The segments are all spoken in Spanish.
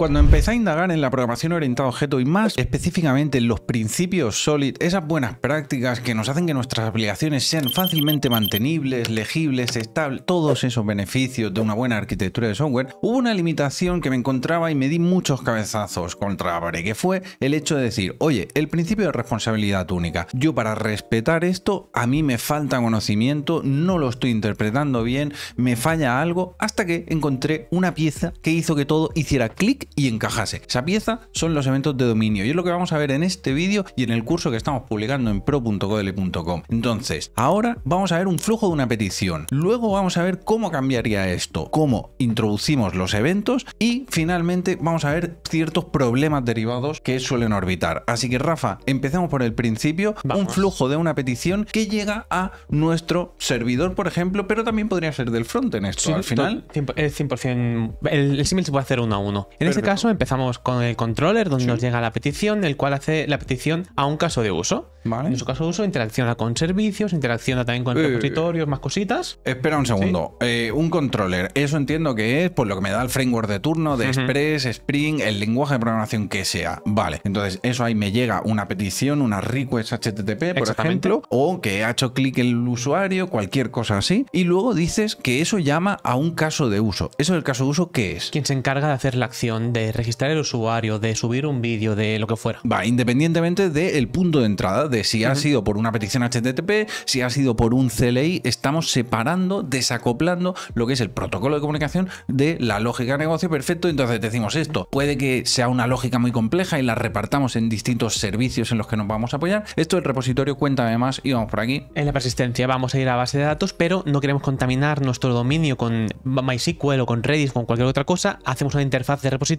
Cuando empecé a indagar en la programación orientada a objeto y más específicamente en los principios SOLID, esas buenas prácticas que nos hacen que nuestras aplicaciones sean fácilmente mantenibles, legibles, estables, todos esos beneficios de una buena arquitectura de software, hubo una limitación que me encontraba y me di muchos cabezazos contra pared, que fue el hecho de decir, oye, el principio de responsabilidad única, yo para respetar esto, a mí me falta conocimiento, no lo estoy interpretando bien, me falla algo, hasta que encontré una pieza que hizo que todo hiciera clic y encajase. Esa pieza son los eventos de dominio y es lo que vamos a ver en este vídeo y en el curso que estamos publicando en pro.codl.com. Entonces, ahora vamos a ver un flujo de una petición. Luego vamos a ver cómo cambiaría esto, cómo introducimos los eventos y finalmente vamos a ver ciertos problemas derivados que suelen orbitar. Así que Rafa, empecemos por el principio, un flujo de una petición que llega a nuestro servidor, por ejemplo, pero también podría ser del front en esto. al final, 100%, 100%, el, el símil se puede hacer uno a uno. Este este caso empezamos con el controller, donde nos llega la petición, el cual hace la petición a un caso de uso. Vale. En su caso de uso interacciona con servicios, interacciona también con eh, repositorios, más cositas. Espera un segundo. Eh, un controller, eso entiendo que es por pues, lo que me da el framework de turno, de Express, Spring, el lenguaje de programación que sea. Vale. Entonces, eso ahí me llega una petición, una request HTTP, por ejemplo, o que ha hecho clic el usuario, cualquier cosa así. Y luego dices que eso llama a un caso de uso. ¿Eso del caso de uso qué es? Quien se encarga de hacer la acción de registrar el usuario, de subir un vídeo, de lo que fuera. Va, independientemente del punto de entrada, de si ha sido por una petición HTTP, si ha sido por un CLI, estamos separando, desacoplando lo que es el protocolo de comunicación de la lógica de negocio perfecto. Entonces decimos esto, puede que sea una lógica muy compleja y la repartamos en distintos servicios en los que nos vamos a apoyar. Esto el repositorio, cuenta además y vamos por aquí. En la persistencia vamos a ir a base de datos, pero no queremos contaminar nuestro dominio con MySQL o con Redis, con cualquier otra cosa. Hacemos una interfaz de repositorio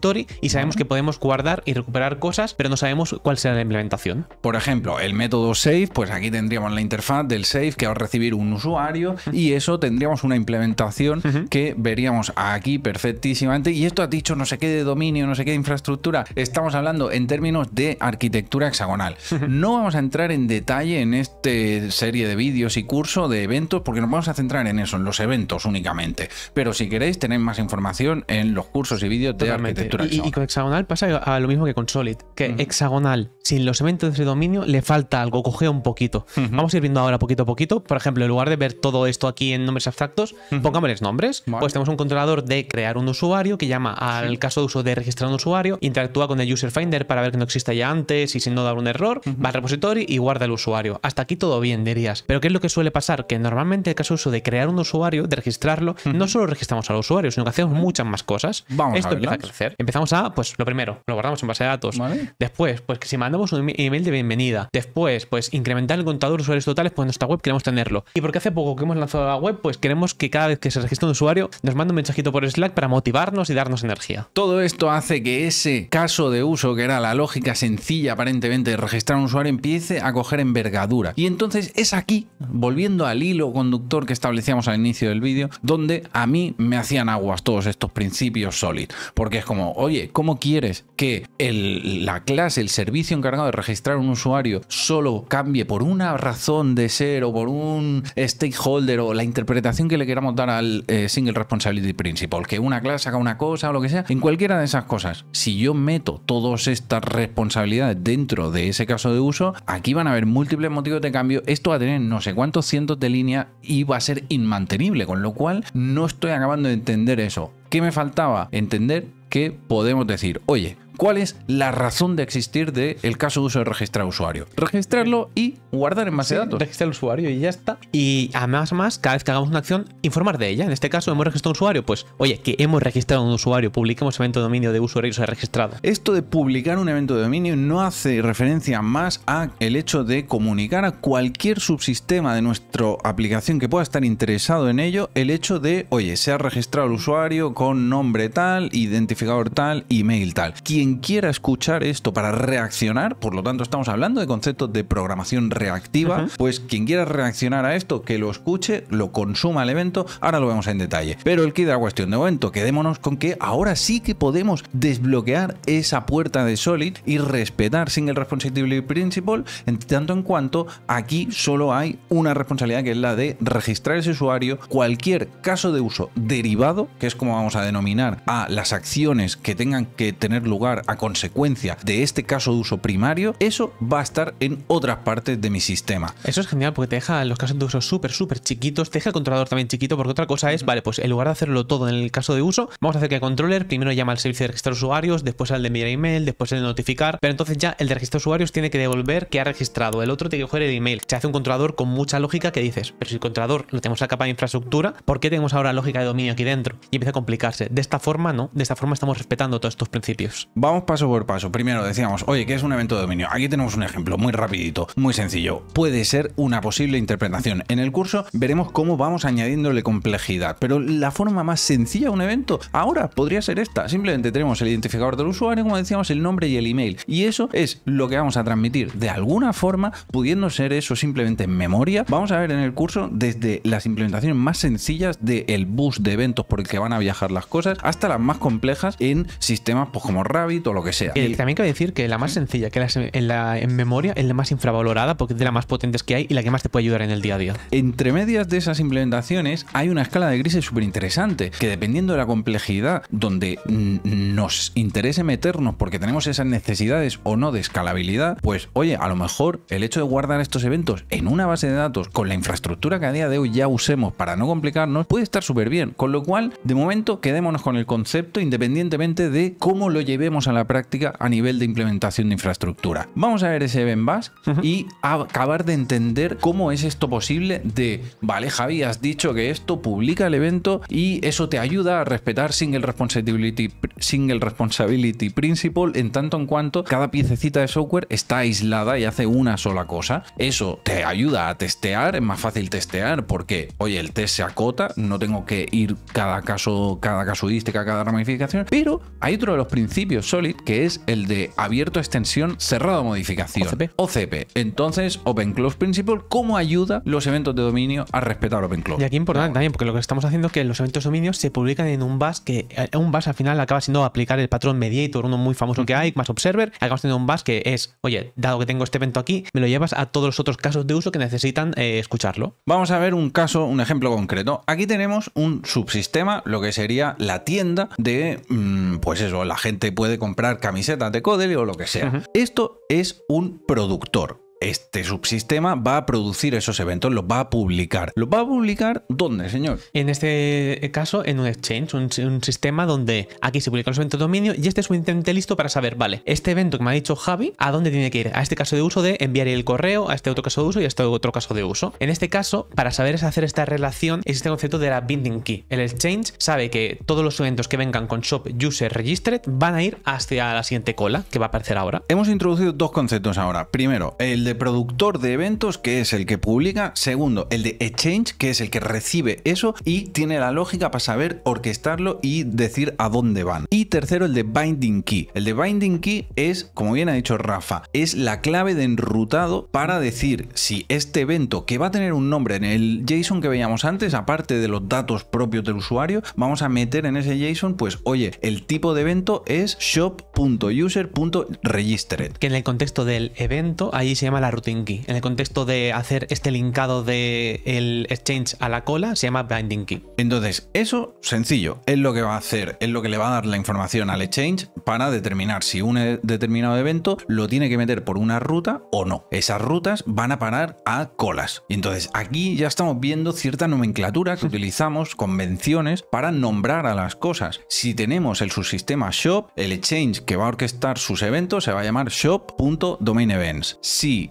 y sabemos que podemos guardar y recuperar cosas, pero no sabemos cuál será la implementación. Por ejemplo, el método save, pues aquí tendríamos la interfaz del save que va a recibir un usuario y eso tendríamos una implementación que veríamos aquí perfectísimamente. Y esto ha dicho no sé qué de dominio, no sé qué de infraestructura. Estamos hablando en términos de arquitectura hexagonal. No vamos a entrar en detalle en esta serie de vídeos y curso de eventos porque nos vamos a centrar en eso, en los eventos únicamente. Pero si queréis tenéis más información en los cursos y vídeos de este y, con hexagonal pasa a lo mismo que con Solid, que hexagonal, sin los eventos de dominio, le falta algo, coge un poquito. Vamos a ir viendo ahora poquito a poquito. Por ejemplo, en lugar de ver todo esto aquí en nombres abstractos, pongámosles nombres. Pues tenemos un controlador de crear un usuario que llama al caso de uso de registrar un usuario, interactúa con el user finder para ver que no exista ya antes y si no da un error, va al repositorio y guarda el usuario. Hasta aquí todo bien, dirías. Pero ¿qué es lo que suele pasar? Que normalmente el caso de uso de crear un usuario, de registrarlo, no solo registramos al usuario, sino que hacemos muchas más cosas. esto empieza a crecer empezamos a, pues lo primero, lo guardamos en base de datos. Después, pues que si mandamos un email de bienvenida. Después, pues incrementar el contador de usuarios totales, pues en nuestra web queremos tenerlo. Y porque hace poco que hemos lanzado la web, pues queremos que cada vez que se registra un usuario nos mande un mensajito por Slack para motivarnos y darnos energía. Todo esto hace que ese caso de uso, que era la lógica sencilla aparentemente de registrar un usuario, empiece a coger envergadura. Y entonces es aquí, volviendo al hilo conductor que establecíamos al inicio del vídeo, donde a mí me hacían aguas todos estos principios solid, Porque es como oye, ¿cómo quieres que la clase, el servicio encargado de registrar un usuario solo cambie por una razón de ser o por un stakeholder o la interpretación que le queramos dar al eh, Single Responsibility Principle, que una clase haga una cosa o lo que sea, en cualquiera de esas cosas, si yo meto todas estas responsabilidades dentro de ese caso de uso, aquí van a haber múltiples motivos de cambio, esto va a tener no sé cuántos cientos de líneas y va a ser inmantenible, con lo cual no estoy acabando de entender eso. ¿Qué me faltaba? Entender que podemos decir, oye, cuál es la razón de existir del caso de uso de registrar usuario. Registrarlo y guardar en base de datos. Registrar el usuario y ya está. Y además, más, cada vez que hagamos una acción, informar de ella. En este caso, hemos registrado un usuario. Pues, oye, que hemos registrado un usuario, publiquemos evento de dominio de usuario y se ha registrado. Esto de publicar un evento de dominio no hace referencia más a el hecho de comunicar a cualquier subsistema de nuestra aplicación que pueda estar interesado en ello, el hecho de, oye, se ha registrado el usuario con nombre tal, identificador tal, email tal quiera escuchar esto para reaccionar, por lo tanto estamos hablando de conceptos de programación reactiva, pues quien quiera reaccionar a esto, que lo escuche, lo consuma el evento, ahora lo vemos en detalle. Pero el que da cuestión de momento, quedémonos con que ahora sí que podemos desbloquear esa puerta de Solid y respetar sin el Responsibility Principle, en tanto en cuanto aquí solo hay una responsabilidad que es la de registrar ese usuario, cualquier caso de uso derivado, que es como vamos a denominar a las acciones que tengan que tener lugar a consecuencia de este caso de uso primario, eso va a estar en otras partes de mi sistema. Eso es genial porque te deja los casos de uso súper, súper chiquitos, te deja el controlador también chiquito porque otra cosa es, vale, pues en lugar de hacerlo todo en el caso de uso, vamos a hacer que el controller primero llama al servicio de registrar usuarios, después al de enviar email, después el de notificar, pero entonces ya el de registrar usuarios tiene que devolver que ha registrado, el otro tiene que coger el email. Se hace un controlador con mucha lógica que dices, pero si el controlador lo tenemos acá capa de infraestructura, ¿por qué tenemos ahora lógica de dominio aquí dentro? Y empieza a complicarse. De esta forma, no, de esta forma estamos respetando todos estos principios. Vamos paso por paso. Primero decíamos, oye, ¿qué es un evento de dominio? Aquí tenemos un ejemplo muy rapidito, muy sencillo. Puede ser una posible interpretación. En el curso veremos cómo vamos añadiéndole complejidad, pero la forma más sencilla de un evento ahora podría ser esta. Simplemente tenemos el identificador del usuario, como decíamos, el nombre y el email. Y eso es lo que vamos a transmitir de alguna forma, pudiendo ser eso simplemente en memoria. Vamos a ver en el curso desde las implementaciones más sencillas del bus de eventos por el que van a viajar las cosas hasta las más complejas en sistemas pues, como Rabbit o lo que sea. Eh, también cabe decir que la más sencilla, que en, la, en memoria, es la más infravalorada porque es de las más potentes que hay y la que más te puede ayudar en el día a día. Entre medias de esas implementaciones hay una escala de grises súper interesante que dependiendo de la complejidad donde nos interese meternos porque tenemos esas necesidades o no de escalabilidad, pues oye, a lo mejor el hecho de guardar estos eventos en una base de datos con la infraestructura que a día de hoy ya usemos para no complicarnos puede estar súper bien. Con lo cual, de momento, quedémonos con el concepto independientemente de cómo lo llevemos en la práctica a nivel de implementación de infraestructura. Vamos a ver ese event bus y acabar de entender cómo es esto posible de, vale Javi, has dicho que esto publica el evento y eso te ayuda a respetar single responsibility, single responsibility principle en tanto en cuanto cada piececita de software está aislada y hace una sola cosa. Eso te ayuda a testear, es más fácil testear porque, oye, el test se acota, no tengo que ir cada caso, cada casuística, cada ramificación, pero hay otro de los principios Solid, que es el de abierto extensión, cerrado modificación. OCP. CP. Entonces, Open Close Principle, ¿cómo ayuda los eventos de dominio a respetar Open Close? Y aquí importante también, porque lo que estamos haciendo es que los eventos de dominio se publican en un bus que eh, un bus al final acaba siendo aplicar el patrón mediator, uno muy famoso que hay, más observer, acaba siendo un bus que es, oye, dado que tengo este evento aquí, me lo llevas a todos los otros casos de uso que necesitan eh, escucharlo. Vamos a ver un caso, un ejemplo concreto. Aquí tenemos un subsistema, lo que sería la tienda de, mm, pues eso, la gente puede comprar camisetas de Codel o lo que sea. Esto es un productor este subsistema va a producir esos eventos, los va a publicar. ¿Los va a publicar dónde, señor? En este caso, en un exchange, un, sistema donde aquí se publica los eventos de dominio y este es un intento listo para saber, vale, este evento que me ha dicho Javi, ¿a dónde tiene que ir? A este caso de uso de enviar el correo, a este otro caso de uso y a este otro caso de uso. En este caso, para saber hacer esta relación, existe el concepto de la binding key. El exchange sabe que todos los eventos que vengan con shop user registered van a ir hacia la siguiente cola que va a aparecer ahora. Hemos introducido dos conceptos ahora. Primero, el de productor de eventos, que es el que publica, segundo, el de exchange, que es el que recibe eso y tiene la lógica para saber orquestarlo y decir a dónde van. Y tercero, el de binding key. El de binding key es, como bien ha dicho Rafa, es la clave de enrutado para decir si este evento, que va a tener un nombre en el JSON que veíamos antes, aparte de los datos propios del usuario, vamos a meter en ese JSON, pues, oye, el tipo de evento es shop.user.registered. Que en el contexto del evento, ahí se llama la routing key. En el contexto de hacer este linkado de el exchange a la cola, se llama binding key. Entonces, eso sencillo, es lo que va a hacer, es lo que le va a dar la información al exchange para determinar si un e, determinado evento lo tiene que meter por una ruta o no. Esas rutas van a parar a colas. Y entonces aquí ya estamos viendo cierta nomenclatura que utilizamos, convenciones, para nombrar a las cosas. Si tenemos el subsistema shop, el exchange que va a orquestar sus eventos se va a llamar shop.domain events. Si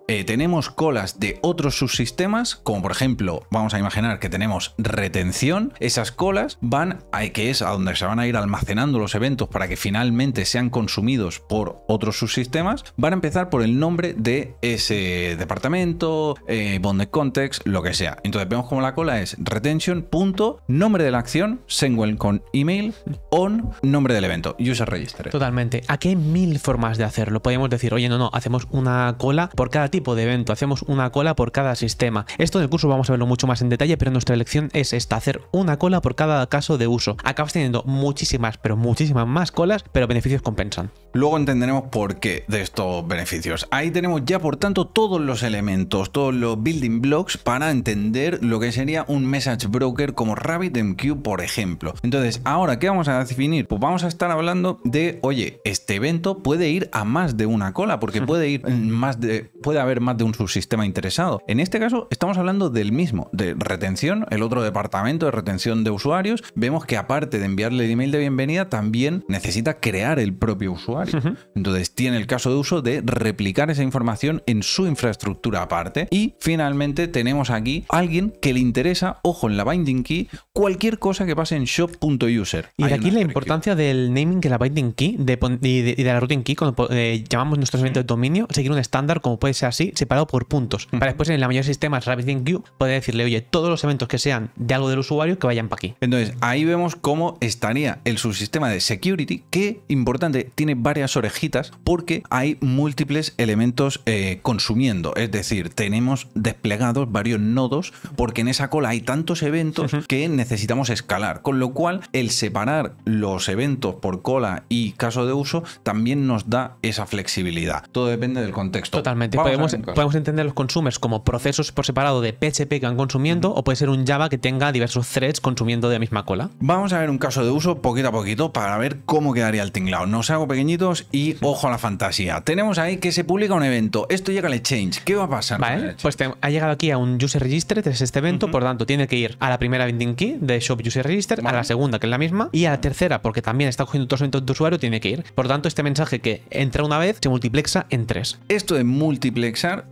Eh, tenemos colas de otros subsistemas, como por ejemplo, vamos a imaginar que tenemos retención, esas colas van a que es a donde se van a ir almacenando los eventos para que finalmente sean consumidos por otros subsistemas, van a empezar por el nombre de ese departamento, eh, bonded context, lo que sea. Entonces vemos como la cola es retention. Punto, nombre de la acción, Senwell con email, on, nombre del evento, user register. Totalmente. Aquí hay mil formas de hacerlo. Podemos decir, oye, no, no, hacemos una cola por cada tipo de evento, hacemos una cola por cada sistema. Esto del curso vamos a verlo mucho más en detalle, pero nuestra elección es esta, hacer una cola por cada caso de uso. Acabas teniendo muchísimas, pero muchísimas más colas, pero beneficios compensan. Luego entenderemos por qué de estos beneficios. Ahí tenemos ya, por tanto, todos los elementos, todos los building blocks para entender lo que sería un message broker como RabbitMQ, por ejemplo. Entonces, ahora, ¿qué vamos a definir? Pues vamos a estar hablando de, oye, este evento puede ir a más de una cola, porque puede ir más de, puede haber más de un subsistema interesado. En este caso estamos hablando del mismo, de retención, el otro departamento de retención de usuarios. Vemos que aparte de enviarle el email de bienvenida, también necesita crear el propio usuario. Entonces tiene el caso de uso de replicar esa información en su infraestructura aparte. Y finalmente tenemos aquí a alguien que le interesa, ojo en la binding key, cualquier cosa que pase en shop.user. Y aquí la importancia del naming de la binding key de, y, de, la routing key cuando eh, llamamos nuestro eventos de dominio, seguir un estándar como puede ser así, separado por puntos. Para después en la mayor sistema sistemas RabbitMQ poder decirle, oye, todos los eventos que sean de algo del usuario que vayan para aquí. Entonces, ahí vemos cómo estaría el subsistema de security, que, importante, tiene varias orejitas porque hay múltiples elementos eh, consumiendo. Es decir, tenemos desplegados varios nodos porque en esa cola hay tantos eventos que necesitamos escalar. Con lo cual, el separar los eventos por cola y caso de uso también nos da esa flexibilidad. Todo depende del contexto. Totalmente podemos, entender los consumers como procesos por separado de PHP que van consumiendo o puede ser un Java que tenga diversos threads consumiendo de la misma cola. Vamos a ver un caso de uso poquito a poquito para ver cómo quedaría el tinglado. Nos hago pequeñitos y ojo a la fantasía. Tenemos ahí que se publica un evento. Esto llega al exchange. ¿Qué va a pasar? pues ha llegado aquí a un user register este es este evento, por tanto tiene que ir a la primera vending key de shop user register, a la segunda que es la misma y a la tercera porque también está cogiendo otros eventos de usuario tiene que ir. Por tanto este mensaje que entra una vez se multiplexa en tres. Esto de múltiple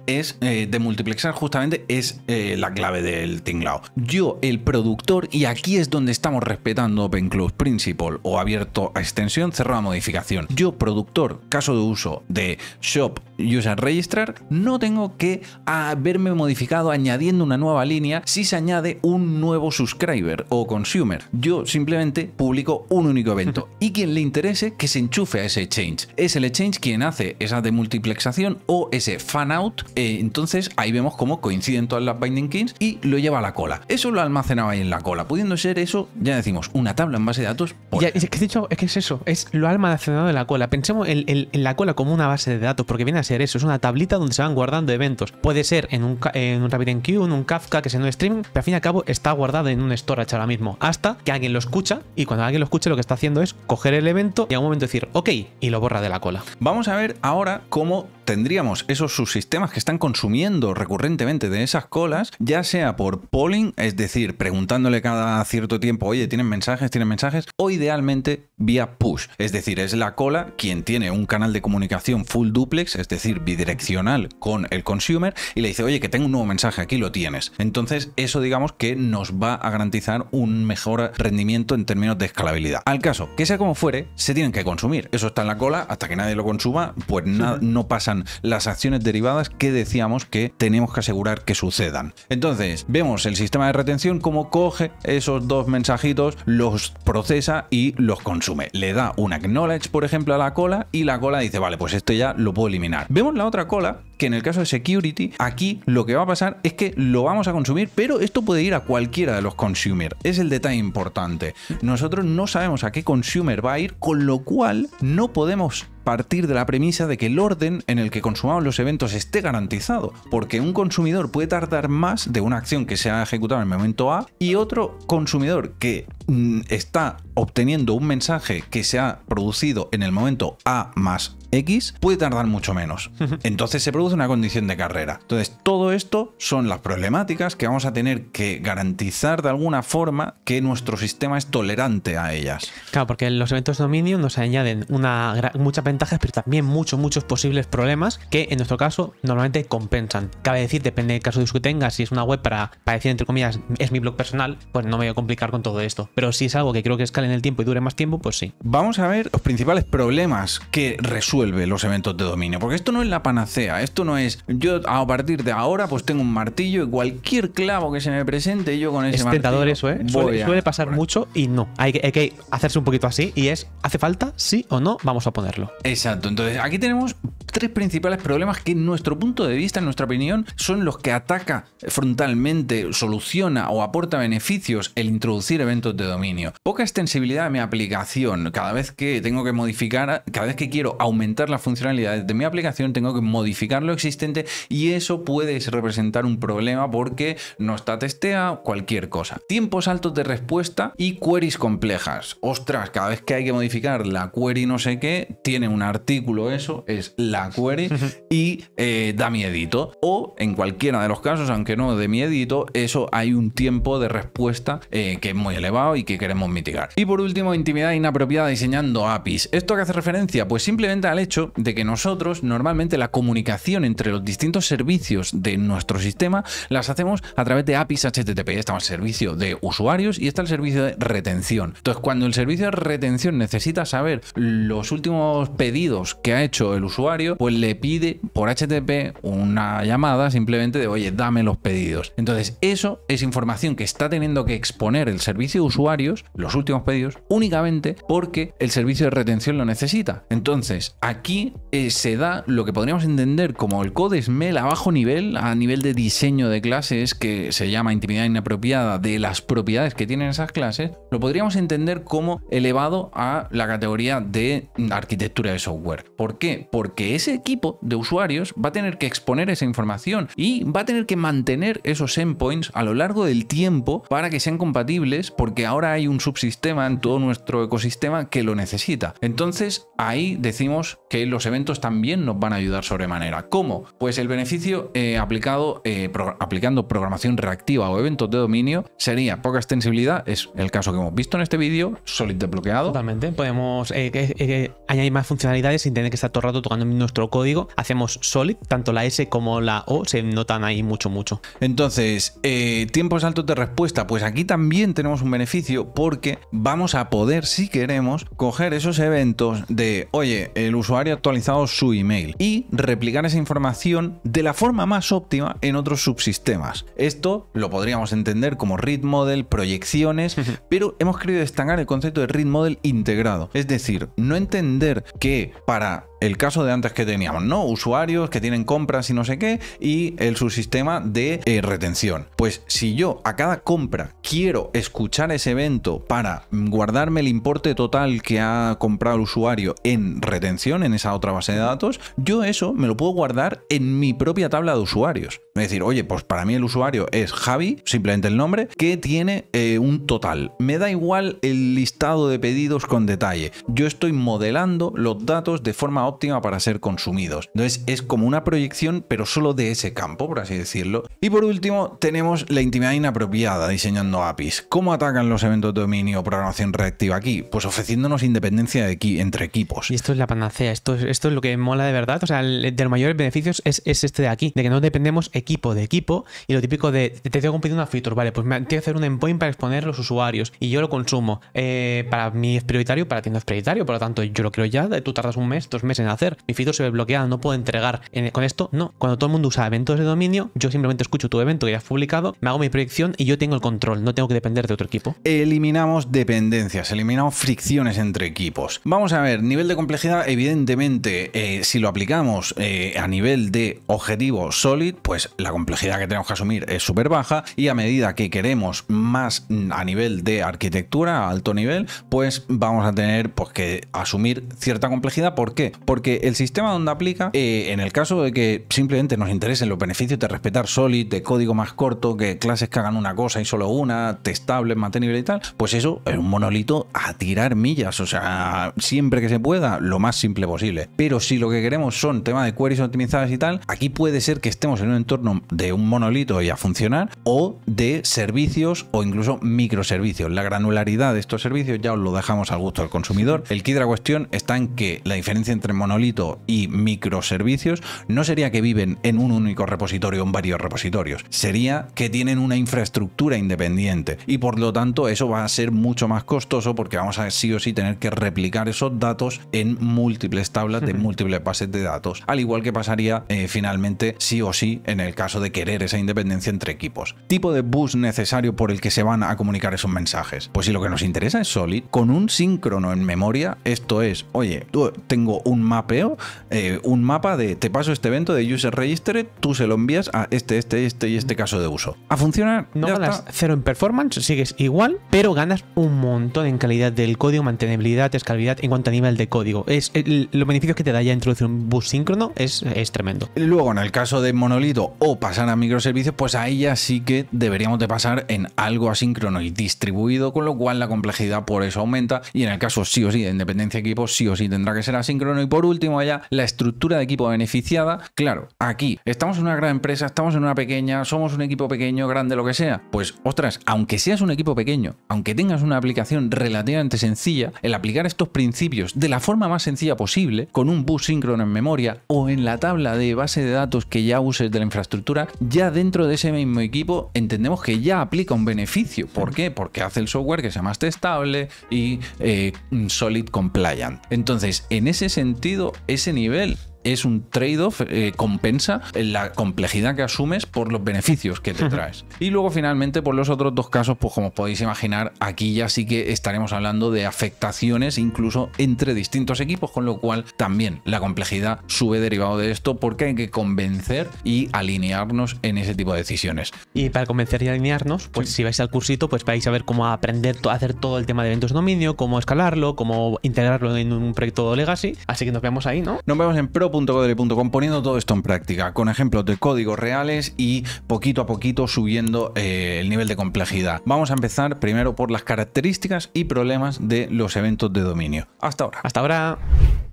es eh, de multiplexar justamente es eh, la clave del tinglao. Yo, el productor, y aquí es donde estamos respetando Open Close Principle o abierto a extensión, cerrado a modificación. Yo, productor, caso de uso de shop user registrar, no tengo que haberme modificado añadiendo una nueva línea si se añade un nuevo subscriber o consumer. Yo simplemente publico un único evento y quien le interese que se enchufe a ese exchange. Es el exchange quien hace esa demultiplexación o ese fan out. Eh, entonces ahí vemos cómo coinciden todas las binding keys y lo lleva a la cola. Eso lo almacenaba ahí en la cola, pudiendo ser eso, ya decimos, una tabla en base de datos. Ya, es que dicho, es que es eso, es lo almacenado en la cola. Pensemos en, la cola como una base de datos, porque viene eso, es una tablita donde se van guardando eventos. Puede ser en un, en un RabbitMQ, en un Kafka, que se no stream, pero al fin y al cabo está guardado en un storage ahora mismo, hasta que alguien lo escucha y cuando alguien lo escuche lo que está haciendo es coger el evento y a un momento decir, ok, y lo borra de la cola. Vamos a ver ahora cómo tendríamos esos subsistemas que están consumiendo recurrentemente de esas colas, ya sea por polling, es decir, preguntándole cada cierto tiempo, oye, ¿tienen mensajes? ¿Tienen mensajes? O idealmente vía push, es decir, es la cola quien tiene un canal de comunicación full duplex, es decir, decir, bidireccional con el consumer y le dice, oye, que tengo un nuevo mensaje, aquí lo tienes. Entonces, eso digamos que nos va a garantizar un mejor rendimiento en términos de escalabilidad. Al caso, que sea como fuere, se tienen que consumir. Eso está en la cola, hasta que nadie lo consuma, pues no pasan las acciones derivadas que decíamos que tenemos que asegurar que sucedan. Entonces, vemos el sistema de retención como coge esos dos mensajitos, los procesa y los consume. Le da un acknowledge, por ejemplo, a la cola y la cola dice, vale, pues esto ya lo puedo eliminar. Vemos la otra cola, que en el caso de security, aquí lo que va a pasar es que lo vamos a consumir, pero esto puede ir a cualquiera de los consumers Es el detalle importante. Nosotros no sabemos a qué consumer va a ir, con lo cual no podemos partir de la premisa de que el orden en el que consumamos los eventos esté garantizado, porque un consumidor puede tardar más de una acción que se ha ejecutado en el momento A y otro consumidor que mm, está obteniendo un mensaje que se ha producido en el momento A más X puede tardar mucho menos. Entonces se produce una condición de carrera. Entonces todo esto son las problemáticas que vamos a tener que garantizar de alguna forma que nuestro sistema es tolerante a ellas. Claro, porque los eventos dominio nos añaden una mucha pero también muchos, muchos posibles problemas que en nuestro caso normalmente compensan. Cabe decir, depende del caso de uso que tengas, si es una web para, para decir entre comillas, es mi blog personal, pues no me voy a complicar con todo esto. Pero si es algo que creo que escale en el tiempo y dure más tiempo, pues sí. Vamos a ver los principales problemas que resuelve los eventos de dominio, porque esto no es la panacea, esto no es yo a partir de ahora pues tengo un martillo y cualquier clavo que se me presente yo con ese es tentador eso, ¿eh? Suele, pasar mucho y no. hay que hacerse un poquito así y es, ¿hace falta? Sí o no, vamos a ponerlo. Exacto, entonces aquí tenemos tres principales problemas que en nuestro punto de vista, en nuestra opinión, son los que ataca frontalmente, soluciona o aporta beneficios el introducir eventos de dominio. Poca extensibilidad de mi aplicación. Cada vez que tengo que modificar, cada vez que quiero aumentar las funcionalidades de mi aplicación, tengo que modificar lo existente y eso puede representar un problema porque no está testeado cualquier cosa. Tiempos altos de respuesta y queries complejas. Ostras, cada vez que hay que modificar la query no sé qué, tiene un artículo eso, es la query y eh, da da edito O en cualquiera de los casos, aunque no de edito eso hay un tiempo de respuesta eh, que es muy elevado y que queremos mitigar. Y por último, intimidad inapropiada diseñando APIs. ¿Esto que hace referencia? Pues simplemente al hecho de que nosotros normalmente la comunicación entre los distintos servicios de nuestro sistema las hacemos a través de APIs HTTP. Está el servicio de usuarios y está el servicio de retención. Entonces, cuando el servicio de retención necesita saber los últimos pedidos que ha hecho el usuario, pues le pide por HTTP una llamada simplemente de, oye, dame los pedidos. Entonces, eso es información que está teniendo que exponer el servicio de usuarios, los últimos pedidos, únicamente porque el servicio de retención lo necesita. Entonces, aquí eh, se da lo que podríamos entender como el code smell a bajo nivel, a nivel de diseño de clases, que se llama intimidad inapropiada, de las propiedades que tienen esas clases, lo podríamos entender como elevado a la categoría de arquitectura de software. ¿Por qué? Porque ese equipo de usuarios va a tener que exponer esa información y va a tener que mantener esos endpoints a lo largo del tiempo para que sean compatibles porque ahora hay un subsistema en todo nuestro ecosistema que lo necesita. Entonces ahí decimos que los eventos también nos van a ayudar sobremanera. ¿Cómo? Pues el beneficio eh, aplicado eh, aplicando programación reactiva o eventos de dominio sería poca extensibilidad, es el caso que hemos visto en este vídeo, solid bloqueado Totalmente, podemos eh, añadir más funciones funcionalidades sin tener que estar todo el rato tocando nuestro código. Hacemos solid, tanto la S como la O se notan ahí mucho, mucho. Entonces, eh, tiempos altos de respuesta, pues aquí también tenemos un beneficio porque vamos a poder, si queremos, coger esos eventos de, oye, el usuario ha actualizado su email y replicar esa información de la forma más óptima en otros subsistemas. Esto lo podríamos entender como read model, proyecciones, pero hemos querido destacar el concepto de read model integrado. Es decir, no entender que para el caso de antes que teníamos, ¿no? Usuarios que tienen compras y no sé qué, y el subsistema de eh, retención. Pues si yo a cada compra quiero escuchar ese evento para guardarme el importe total que ha comprado el usuario en retención, en esa otra base de datos, yo eso me lo puedo guardar en mi propia tabla de usuarios. Es decir, oye, pues para mí el usuario es Javi, simplemente el nombre, que tiene eh, un total. Me da igual el listado de pedidos con detalle. Yo estoy modelando los datos de forma óptima para ser consumidos. Entonces es como una proyección, pero solo de ese campo, por así decirlo. Y por último, tenemos la intimidad inapropiada diseñando APIs. ¿Cómo atacan los eventos de dominio o programación reactiva aquí? Pues ofreciéndonos independencia de entre equipos. Y esto es la panacea, esto es, esto es lo que mola de verdad. O sea, de los mayores beneficios es, este de aquí, de que no dependemos equipo de equipo. Y lo típico de te tengo que pedir una feature, vale, pues me tengo que hacer un endpoint para exponer los usuarios y yo lo consumo. Eh, para mí es prioritario, para ti no es prioritario, por lo tanto yo lo creo ya, tardas un mes, dos meses en hacer. Mi feed se ve bloqueado, no puedo entregar con esto. No, cuando todo el mundo usa eventos de dominio, yo simplemente escucho tu evento que ya has publicado, me hago mi proyección y yo tengo el control, no tengo que depender de otro equipo. Eliminamos dependencias, eliminamos fricciones entre equipos. Vamos a ver, nivel de complejidad, evidentemente, eh, si lo aplicamos eh, a nivel de objetivo solid, pues la complejidad que tenemos que asumir es súper baja y a medida que queremos más mm, a nivel de arquitectura, a alto nivel, pues vamos a tener pues, que asumir cierta complejidad. ¿Por qué? Porque el sistema donde aplica, eh, en el caso de que simplemente nos interesen los beneficios de respetar solid, de código más corto, que clases que hagan una cosa y solo una, testable, mantenible y tal, pues eso es un monolito a tirar millas. O sea, siempre que se pueda, lo más simple posible. Pero si lo que queremos son temas de queries optimizadas y tal, aquí puede ser que estemos en un entorno de un monolito y a funcionar o de servicios o incluso microservicios. La granularidad de estos servicios ya os lo dejamos al gusto del consumidor. El kit de la cuestión está en que la diferencia entre monolito y microservicios no sería que viven en un único repositorio o en varios repositorios, sería que tienen una infraestructura independiente y por lo tanto eso va a ser mucho más costoso porque vamos a sí o sí tener que replicar esos datos en múltiples tablas de múltiples bases de datos, al igual que pasaría eh, finalmente sí o sí en el caso de querer esa independencia entre equipos. Tipo de bus necesario por el que se van a comunicar esos mensajes. Pues si lo que nos interesa es Solid, con un síncrono en memoria, esto es, oye, tengo un mapeo, eh, un mapa de te paso este evento de user register, tú se lo envías a este, este, este y este caso de uso. A funcionar. No ganas cero en performance, sigues igual, pero ganas un montón en calidad del código, mantenibilidad, escalabilidad en cuanto a nivel de código. Es los beneficios que te da ya introducir un bus síncrono es, es tremendo. Luego, en el caso de monolito o pasar a microservicios, pues ahí ya sí que deberíamos de pasar en algo asíncrono y distribuido, con lo cual la complejidad por eso aumenta. Y en el caso sí o sí de independencia de equipos, sí o sí de tendrá que ser asíncrono. Y por último, ya la estructura de equipo beneficiada. Claro, aquí estamos en una gran empresa, estamos en una pequeña, somos un equipo pequeño, grande, lo que sea. Pues ostras, aunque seas un equipo pequeño, aunque tengas una aplicación relativamente sencilla, el aplicar estos principios de la forma más sencilla posible, con un bus síncrono en memoria o en la tabla de base de datos que ya uses de la infraestructura, ya dentro de ese mismo equipo entendemos que ya aplica un beneficio. ¿Por qué? Porque hace el software que sea más testable y eh, solid compliant. Entonces, en ese sentido, ese nivel es un trade-off, eh, compensa la complejidad que asumes por los beneficios que te traes. y luego finalmente por los otros dos casos, pues como podéis imaginar, aquí ya sí que estaremos hablando de afectaciones incluso entre distintos equipos, con lo cual también la complejidad sube derivado de esto porque hay que convencer y alinearnos en ese tipo de decisiones. Y para convencer y alinearnos, pues si vais al cursito, pues vais a ver cómo aprender a hacer todo el tema de eventos de dominio, cómo escalarlo, cómo integrarlo en un proyecto Legacy. Así que nos vemos ahí, ¿no? Nos vemos en Pro www.codere.com poniendo todo esto en práctica, con ejemplos de códigos reales y poquito a poquito subiendo eh, el nivel de complejidad. Vamos a empezar primero por las características y problemas de los eventos de dominio. Hasta ahora. Hasta ahora.